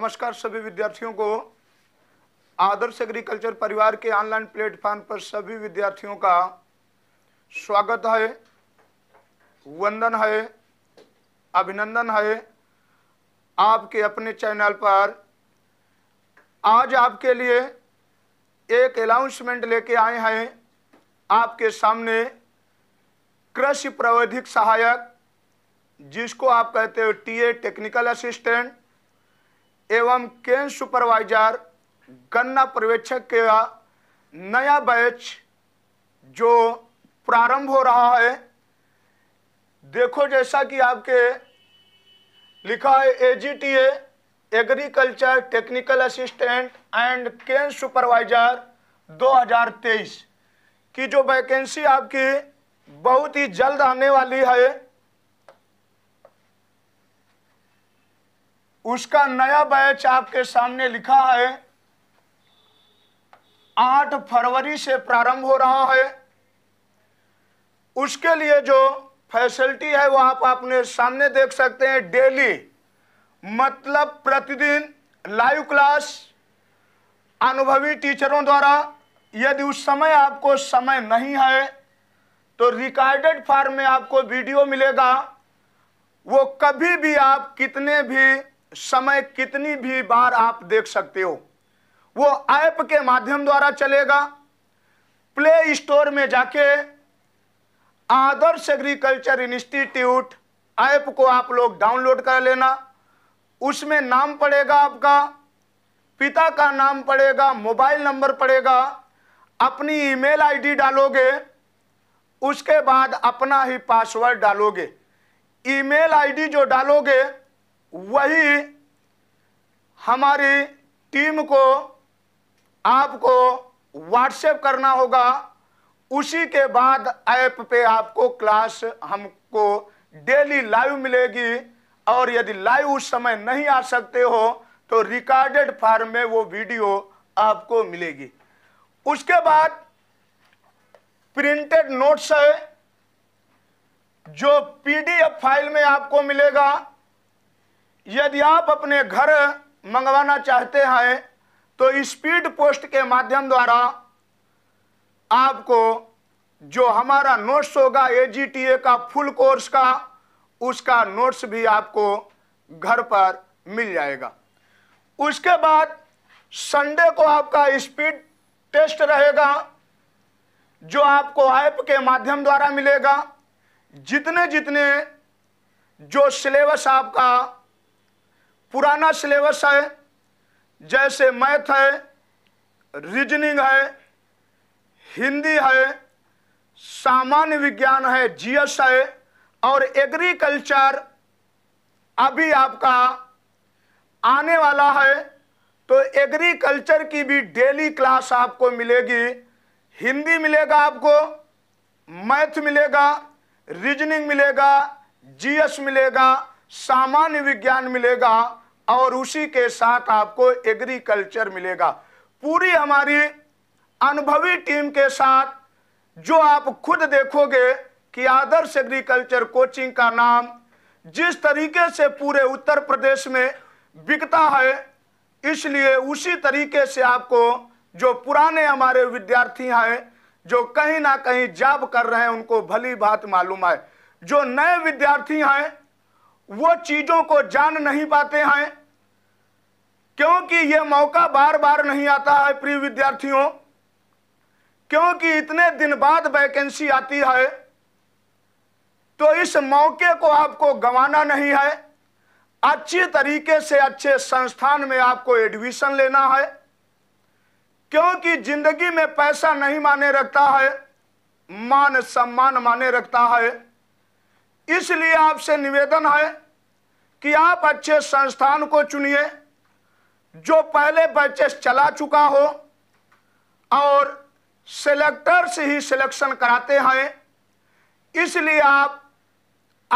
नमस्कार सभी विद्यार्थियों को आदर्श एग्रीकल्चर परिवार के ऑनलाइन प्लेटफॉर्म पर सभी विद्यार्थियों का स्वागत है वंदन है अभिनंदन है आपके अपने चैनल पर आज आपके लिए एक अनाउंसमेंट लेके आए हैं आपके सामने कृषि प्रवैधिक सहायक जिसको आप कहते हो टीए टेक्निकल असिस्टेंट एवं केंद्र सुपरवाइजर गन्ना पर्यवेक्षक का नया बैच जो प्रारंभ हो रहा है देखो जैसा कि आपके लिखा है AGTA agriculture technical assistant and केंद्र सुपरवाइजर 2023 की जो वैकेंसी आपकी बहुत ही जल्द आने वाली है उसका नया बैच आपके सामने लिखा है आठ फरवरी से प्रारंभ हो रहा है उसके लिए जो फैसिलिटी है वो आप अपने सामने देख सकते हैं डेली मतलब प्रतिदिन लाइव क्लास अनुभवी टीचरों द्वारा यदि उस समय आपको समय नहीं है तो रिकॉर्डेड फॉर्म में आपको वीडियो मिलेगा वो कभी भी आप कितने भी समय कितनी भी बार आप देख सकते हो वो ऐप के माध्यम द्वारा चलेगा प्ले स्टोर में जाके आदर्श एग्रीकल्चर इंस्टीट्यूट ऐप को आप लोग डाउनलोड कर लेना उसमें नाम पड़ेगा आपका पिता का नाम पड़ेगा मोबाइल नंबर पड़ेगा अपनी ईमेल आईडी डालोगे उसके बाद अपना ही पासवर्ड डालोगे ईमेल आईडी जो डालोगे वही हमारी टीम को आपको व्हाट्सएप करना होगा उसी के बाद ऐप पे आपको क्लास हमको डेली लाइव मिलेगी और यदि लाइव उस समय नहीं आ सकते हो तो रिकॉर्डेड फॉर्म में वो वीडियो आपको मिलेगी उसके बाद प्रिंटेड नोट्स है जो पीडीएफ फाइल में आपको मिलेगा यदि आप अपने घर मंगवाना चाहते हैं तो स्पीड पोस्ट के माध्यम द्वारा आपको जो हमारा नोट्स होगा ए का फुल कोर्स का उसका नोट्स भी आपको घर पर मिल जाएगा उसके बाद संडे को आपका स्पीड टेस्ट रहेगा जो आपको ऐप के माध्यम द्वारा मिलेगा जितने जितने जो सिलेबस आपका पुराना सिलेबस है जैसे मैथ है रीजनिंग है हिंदी है सामान्य विज्ञान है जीएस है और एग्रीकल्चर अभी आपका आने वाला है तो एग्रीकल्चर की भी डेली क्लास आपको मिलेगी हिंदी मिलेगा आपको मैथ मिलेगा रीजनिंग मिलेगा जीएस मिलेगा सामान्य विज्ञान मिलेगा और उसी के साथ आपको एग्रीकल्चर मिलेगा पूरी हमारी अनुभवी टीम के साथ जो आप खुद देखोगे कि आदर्श एग्रीकल्चर कोचिंग का नाम जिस तरीके से पूरे उत्तर प्रदेश में बिकता है इसलिए उसी तरीके से आपको जो पुराने हमारे विद्यार्थी हैं जो कहीं ना कहीं जाब कर रहे हैं उनको भली बात मालूम है जो नए विद्यार्थी हैं वो चीज़ों को जान नहीं पाते हैं क्योंकि ये मौका बार बार नहीं आता है प्रिय विद्यार्थियों क्योंकि इतने दिन बाद वैकेंसी आती है तो इस मौके को आपको गंवाना नहीं है अच्छी तरीके से अच्छे संस्थान में आपको एडमिशन लेना है क्योंकि जिंदगी में पैसा नहीं माने रखता है मान सम्मान माने रखता है इसलिए आपसे निवेदन है कि आप अच्छे संस्थान को चुनिए जो पहले बैचेस चला चुका हो और सिलेक्टर से ही सिलेक्शन कराते हैं इसलिए आप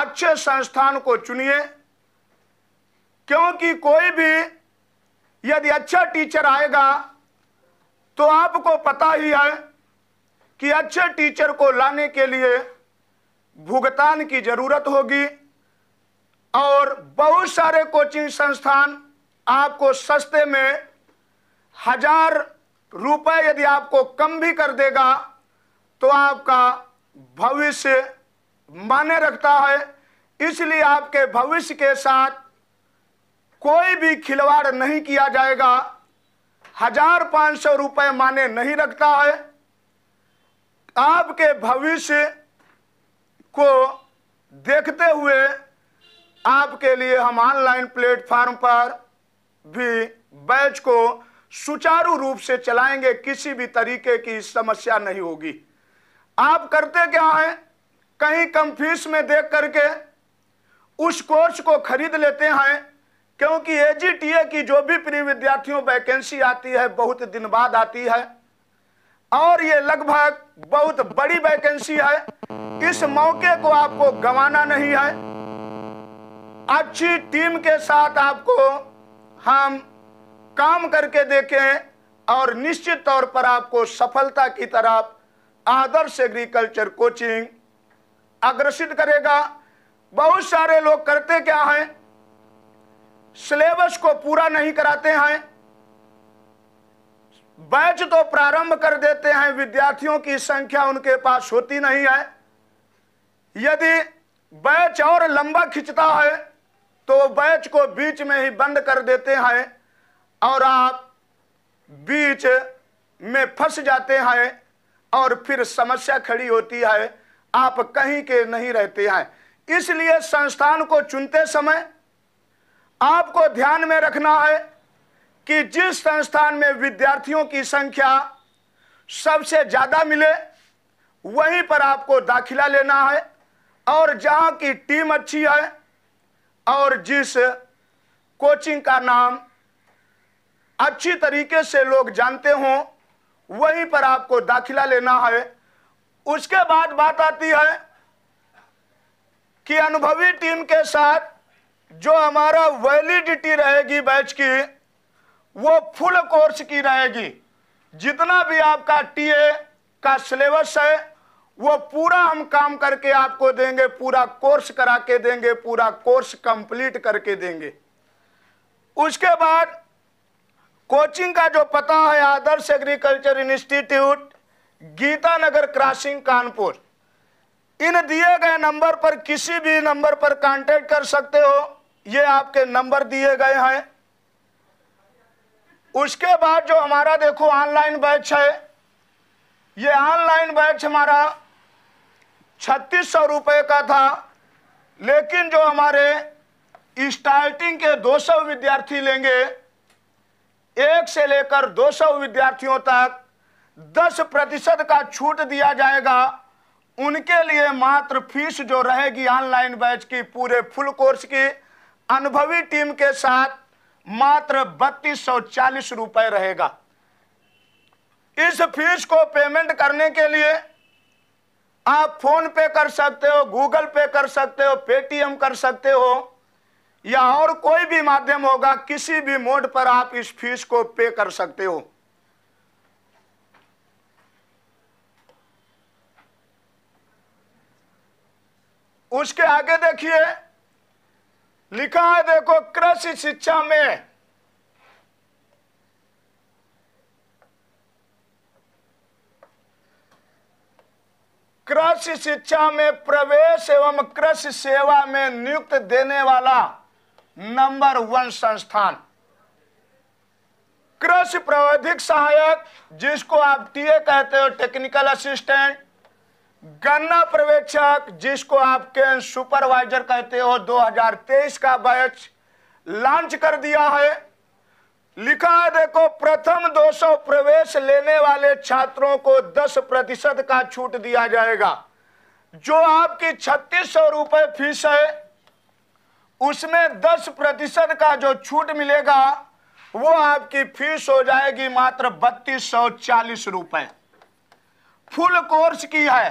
अच्छे संस्थान को चुनिए क्योंकि कोई भी यदि अच्छा टीचर आएगा तो आपको पता ही है कि अच्छे टीचर को लाने के लिए भुगतान की ज़रूरत होगी और बहुत सारे कोचिंग संस्थान आपको सस्ते में हजार रुपए यदि आपको कम भी कर देगा तो आपका भविष्य माने रखता है इसलिए आपके भविष्य के साथ कोई भी खिलवाड़ नहीं किया जाएगा हजार पाँच सौ रुपये माने नहीं रखता है आपके भविष्य को देखते हुए आपके लिए हम ऑनलाइन प्लेटफॉर्म पर भी बैच को सुचारू रूप से चलाएंगे किसी भी तरीके की समस्या नहीं होगी आप करते क्या हैं कहीं कम फीस में देख करके उस कोर्स को खरीद लेते हैं क्योंकि ए की जो भी प्री विद्यार्थियों वैकेंसी आती है बहुत दिन बाद आती है और ये लगभग बहुत बड़ी वैकेंसी है इस मौके को आपको गंवाना नहीं है अच्छी टीम के साथ आपको हम काम करके देखें और निश्चित तौर पर आपको सफलता की तरफ आदर्श एग्रीकल्चर कोचिंग अग्रसित करेगा बहुत सारे लोग करते क्या हैं सिलेबस को पूरा नहीं कराते हैं बैच तो प्रारंभ कर देते हैं विद्यार्थियों की संख्या उनके पास होती नहीं है यदि बैच और लंबा खिंचता है तो बैच को बीच में ही बंद कर देते हैं और आप बीच में फंस जाते हैं और फिर समस्या खड़ी होती है आप कहीं के नहीं रहते हैं इसलिए संस्थान को चुनते समय आपको ध्यान में रखना है कि जिस संस्थान में विद्यार्थियों की संख्या सबसे ज़्यादा मिले वहीं पर आपको दाखिला लेना है और जहां की टीम अच्छी है और जिस कोचिंग का नाम अच्छी तरीके से लोग जानते हों वहीं पर आपको दाखिला लेना है उसके बाद बात आती है कि अनुभवी टीम के साथ जो हमारा वैलिडिटी रहेगी बैच की वो फुल कोर्स की रहेगी जितना भी आपका टीए का सिलेबस है वो पूरा हम काम करके आपको देंगे पूरा कोर्स करा के देंगे पूरा कोर्स कंप्लीट करके देंगे उसके बाद कोचिंग का जो पता है Adarsh agriculture institute Geeta Nagar crossing Kanpur इन दिए गए नंबर पर किसी भी नंबर पर कांटेक्ट कर सकते हो ये आपके नंबर दिए गए हैं उसके बाद जो हमारा देखो ऑनलाइन बैच है ये ऑनलाइन बैच हमारा छत्तीस सौ रुपये का था लेकिन जो हमारे स्टार्टिंग के 200 विद्यार्थी लेंगे एक से लेकर 200 विद्यार्थियों तक 10 प्रतिशत का छूट दिया जाएगा उनके लिए मात्र फीस जो रहेगी ऑनलाइन बैच की पूरे फुल कोर्स की अनुभवी टीम के साथ मात्र बत्तीस सौ चालीस रुपये रहेगा इस फीस को पेमेंट करने के लिए आप फोन पे कर सकते हो गूगल पे कर सकते हो पेटीएम कर सकते हो या और कोई भी माध्यम होगा किसी भी मोड पर आप इस फीस को पे कर सकते हो उसके आगे देखिए लिखा है देखो कृषि शिक्षा में कृषि शिक्षा में प्रवेश एवं कृषि सेवा में नियुक्त देने वाला नंबर वन संस्थान कृषि प्रवधिक सहायक जिसको आप टीए कहते हो टेक्निकल असिस्टेंट गन्ना पर्यवेक्षक जिसको आपके सुपरवाइजर कहते हो 2023 का बैच लॉन्च कर दिया है लिखा देखो प्रथम 200 प्रवेश लेने वाले छात्रों को 10 प्रतिशत का छूट दिया जाएगा जो आपकी छत्तीस सौ रुपये फीस है उसमें 10 प्रतिशत का जो छूट मिलेगा वो आपकी फीस हो जाएगी मात्र बत्तीस सौ चालीस रुपए फुल कोर्स की है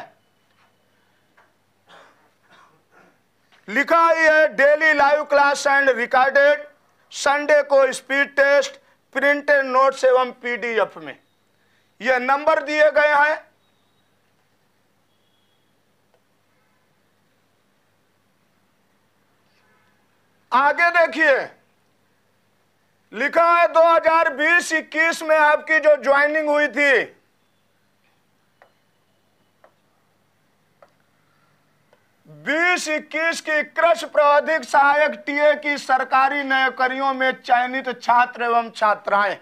लिखा है daily live class and recorded Sunday को स्पीड टेस्ट प्रिंटेड नोट्स एवं पीडीएफ में यह नंबर दिए गए हैं आगे देखिए लिखा है 2020 हजार में आपकी जो ज्वाइनिंग हुई थी बीस इक्कीस की कृषि प्राधिक सहायक टीए की सरकारी नौकरियों में चयनित छात्र एवं छात्राएं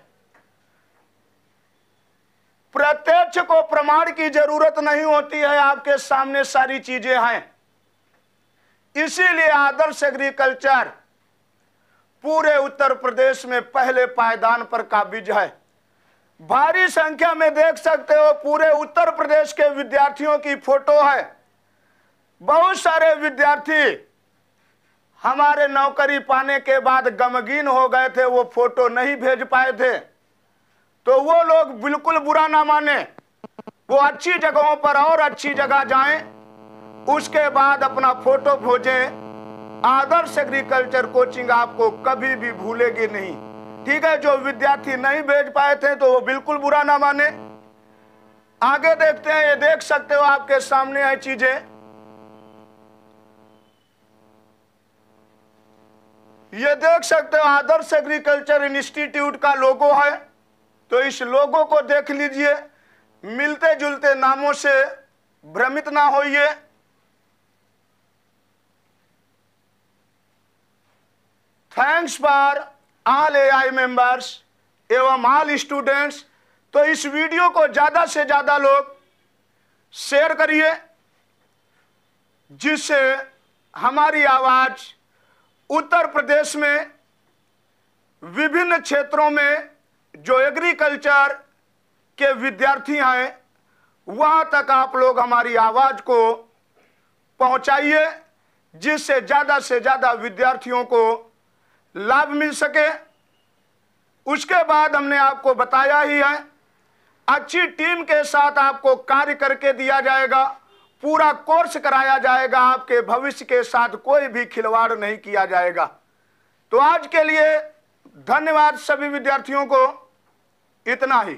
प्रत्यक्ष को प्रमाण की जरूरत नहीं होती है आपके सामने सारी चीजें हैं इसीलिए आदर्श एग्रीकल्चर पूरे उत्तर प्रदेश में पहले पायदान पर काबिज है भारी संख्या में देख सकते हो पूरे उत्तर प्रदेश के विद्यार्थियों की फोटो है बहुत सारे विद्यार्थी हमारे नौकरी पाने के बाद गमगीन हो गए थे वो फोटो नहीं भेज पाए थे तो वो लोग बिल्कुल बुरा ना माने वो अच्छी जगहों पर और अच्छी जगह जाएं उसके बाद अपना फोटो भेजें आदर्श एग्रीकल्चर कोचिंग आपको कभी भी भूलेगी नहीं ठीक है जो विद्यार्थी नहीं भेज पाए थे तो वो बिल्कुल बुरा ना माने आगे देखते हैं ये देख सकते हो आपके सामने है चीजें ये देख सकते हो आदर्श एग्रीकल्चर इंस्टीट्यूट का लोगो है तो इस लोगो को देख लीजिए मिलते जुलते नामों से भ्रमित ना होइए thanks for all AI members एवं ऑल स्टूडेंट्स तो इस वीडियो को ज़्यादा से ज़्यादा लोग शेयर करिए जिससे हमारी आवाज़ उत्तर प्रदेश में विभिन्न क्षेत्रों में जो एग्रीकल्चर के विद्यार्थी हैं वहाँ तक आप लोग हमारी आवाज़ को पहुँचाइए जिससे ज़्यादा से ज़्यादा विद्यार्थियों को लाभ मिल सके उसके बाद हमने आपको बताया ही है अच्छी टीम के साथ आपको कार्य करके दिया जाएगा पूरा कोर्स कराया जाएगा आपके भविष्य के साथ कोई भी खिलवाड़ नहीं किया जाएगा तो आज के लिए धन्यवाद सभी विद्यार्थियों को इतना ही